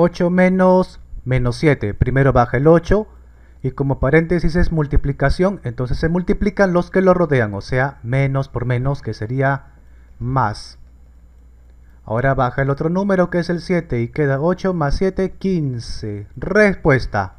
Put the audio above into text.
8 menos menos 7. Primero baja el 8 y como paréntesis es multiplicación, entonces se multiplican los que lo rodean, o sea, menos por menos que sería más. Ahora baja el otro número que es el 7 y queda 8 más 7, 15. Respuesta.